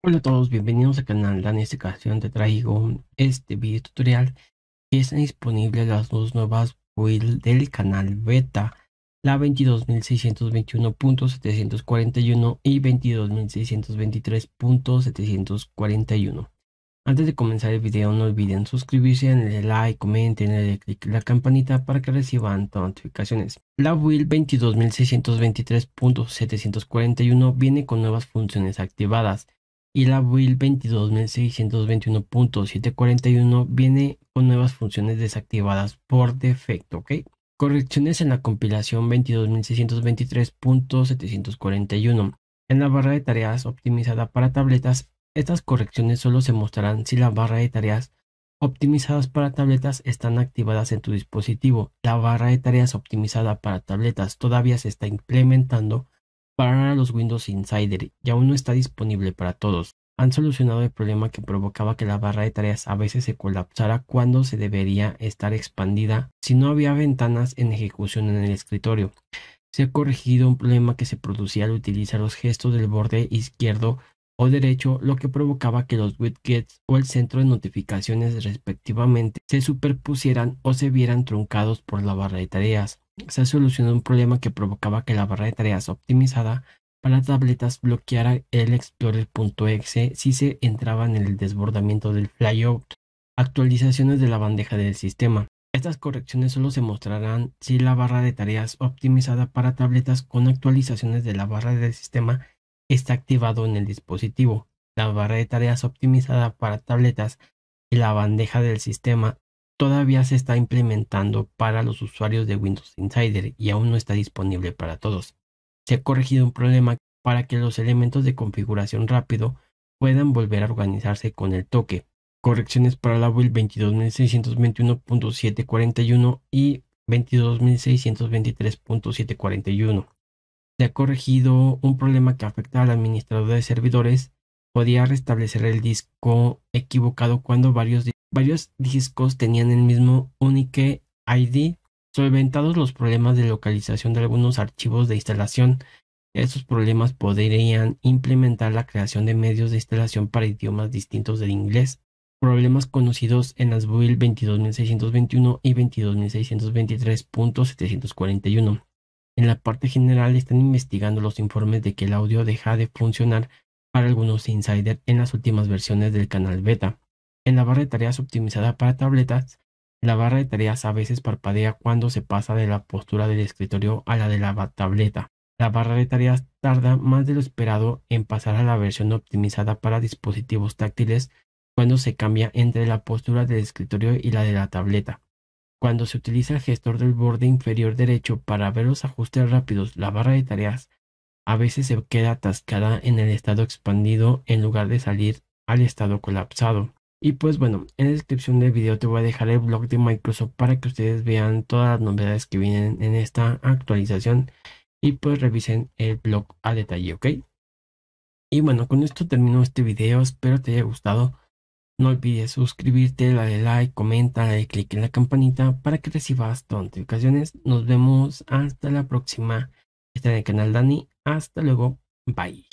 Hola a todos, bienvenidos al canal. En esta ocasión te traigo este video tutorial que están disponibles las dos nuevas builds del canal beta, la 22.621.741 y 22.623.741. Antes de comenzar el video no olviden suscribirse, darle like, comenten, darle click la campanita para que reciban todas notificaciones. La build 22.623.741 viene con nuevas funciones activadas y la build 22.621.741 viene con nuevas funciones desactivadas por defecto, ¿ok? Correcciones en la compilación 22.623.741. En la barra de tareas optimizada para tabletas, estas correcciones solo se mostrarán si la barra de tareas optimizadas para tabletas están activadas en tu dispositivo. La barra de tareas optimizada para tabletas todavía se está implementando para los Windows Insider y aún no está disponible para todos. Han solucionado el problema que provocaba que la barra de tareas a veces se colapsara cuando se debería estar expandida si no había ventanas en ejecución en el escritorio. Se ha corregido un problema que se producía al utilizar los gestos del borde izquierdo o derecho, lo que provocaba que los widgets o el centro de notificaciones respectivamente se superpusieran o se vieran truncados por la barra de tareas se solucionó un problema que provocaba que la barra de tareas optimizada para tabletas bloqueara el explorer.exe si se entraba en el desbordamiento del flyout. Actualizaciones de la bandeja del sistema. Estas correcciones solo se mostrarán si la barra de tareas optimizada para tabletas con actualizaciones de la barra del sistema está activado en el dispositivo. La barra de tareas optimizada para tabletas y la bandeja del sistema todavía se está implementando para los usuarios de Windows Insider y aún no está disponible para todos. Se ha corregido un problema para que los elementos de configuración rápido puedan volver a organizarse con el toque. Correcciones para la build 22.621.741 y 22.623.741. Se ha corregido un problema que afecta al administrador de servidores podía restablecer el disco equivocado cuando varios, varios discos tenían el mismo Unique ID, solventados los problemas de localización de algunos archivos de instalación. esos problemas podrían implementar la creación de medios de instalación para idiomas distintos del inglés, problemas conocidos en las build 22621 y 22623.741. En la parte general están investigando los informes de que el audio deja de funcionar para algunos insiders en las últimas versiones del canal beta. En la barra de tareas optimizada para tabletas, la barra de tareas a veces parpadea cuando se pasa de la postura del escritorio a la de la tableta. La barra de tareas tarda más de lo esperado en pasar a la versión optimizada para dispositivos táctiles cuando se cambia entre la postura del escritorio y la de la tableta. Cuando se utiliza el gestor del borde inferior derecho para ver los ajustes rápidos, la barra de tareas a veces se queda atascada en el estado expandido en lugar de salir al estado colapsado. Y pues bueno, en la descripción del video te voy a dejar el blog de Microsoft para que ustedes vean todas las novedades que vienen en esta actualización y pues revisen el blog a detalle, ¿ok? Y bueno, con esto termino este video, espero te haya gustado. No olvides suscribirte, darle like, comenta, y click en la campanita para que recibas todas las notificaciones. Nos vemos hasta la próxima. Está en el canal Dani hasta luego. Bye.